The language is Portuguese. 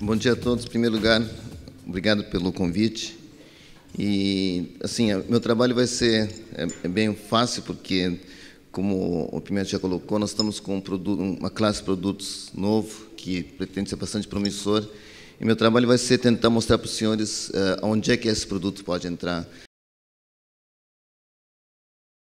Bom dia a todos. Em primeiro lugar, obrigado pelo convite. E, assim, meu trabalho vai ser é, é bem fácil, porque, como o Pimenta já colocou, nós estamos com um produto, uma classe de produtos novo, que pretende ser bastante promissor. E meu trabalho vai ser tentar mostrar para os senhores uh, onde é que esse produto pode entrar